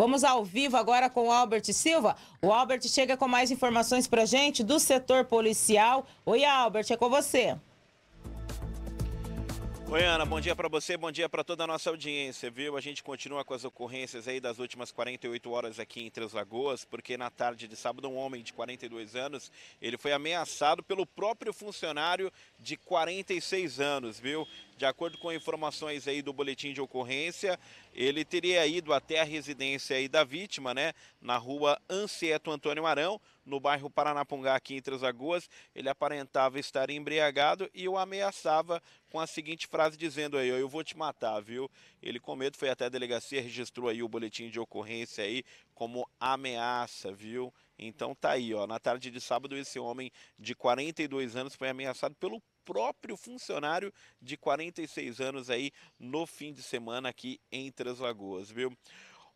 Vamos ao vivo agora com o Albert Silva. O Albert chega com mais informações para gente do setor policial. Oi, Albert, é com você. Oi, Ana, bom dia para você, bom dia para toda a nossa audiência, viu? A gente continua com as ocorrências aí das últimas 48 horas aqui em Três Lagoas, porque na tarde de sábado um homem de 42 anos, ele foi ameaçado pelo próprio funcionário de 46 anos, viu? De acordo com informações aí do boletim de ocorrência, ele teria ido até a residência aí da vítima, né, na rua Ansieto Antônio Arão, no bairro Paranapungá, aqui em Três Lagoas. Ele aparentava estar embriagado e o ameaçava com a seguinte frase dizendo aí, eu vou te matar, viu? Ele com medo foi até a delegacia, registrou aí o boletim de ocorrência aí como ameaça, viu? Então tá aí, ó. Na tarde de sábado, esse homem de 42 anos foi ameaçado pelo próprio funcionário de 46 anos aí no fim de semana aqui em Três Lagoas, viu?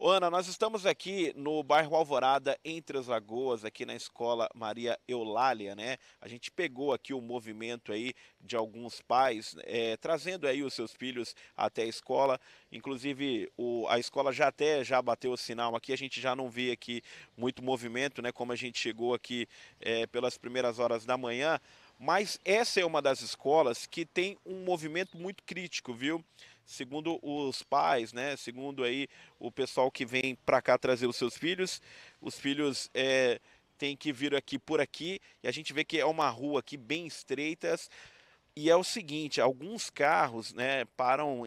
Ana, nós estamos aqui no bairro Alvorada, entre as Lagoas, aqui na escola Maria Eulália, né? A gente pegou aqui o movimento aí de alguns pais, é, trazendo aí os seus filhos até a escola. Inclusive, o, a escola já até já bateu o sinal aqui, a gente já não vê aqui muito movimento, né? Como a gente chegou aqui é, pelas primeiras horas da manhã. Mas essa é uma das escolas que tem um movimento muito crítico, viu? segundo os pais, né? Segundo aí o pessoal que vem para cá trazer os seus filhos, os filhos é, têm que vir aqui por aqui e a gente vê que é uma rua aqui bem estreitas. E é o seguinte, alguns carros, né, param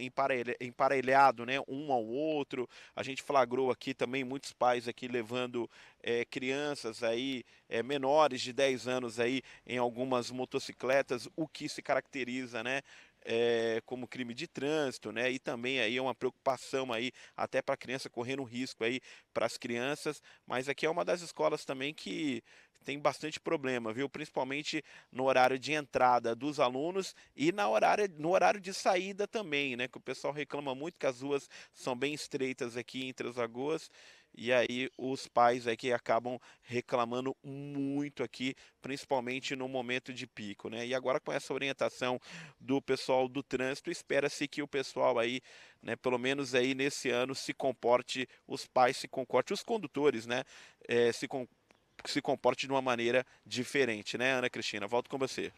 emparelhado, né, um ao outro. A gente flagrou aqui também muitos pais aqui levando é, crianças aí, é, menores de 10 anos aí em algumas motocicletas, o que se caracteriza, né, é, como crime de trânsito, né? E também aí é uma preocupação aí até para a criança correndo risco aí para as crianças, mas aqui é uma das escolas também que tem bastante problema, viu? Principalmente no horário de entrada dos alunos e na horária no horário de saída também, né? Que o pessoal reclama muito que as ruas são bem estreitas aqui entre as lagoas. E aí os pais aqui é acabam reclamando muito aqui, principalmente no momento de pico, né? E agora com essa orientação do pessoal do trânsito, espera-se que o pessoal aí, né, pelo menos aí nesse ano se comporte, os pais se comporte, os condutores, né, é, se comportem se comporte de uma maneira diferente, né, Ana Cristina? Volto com você.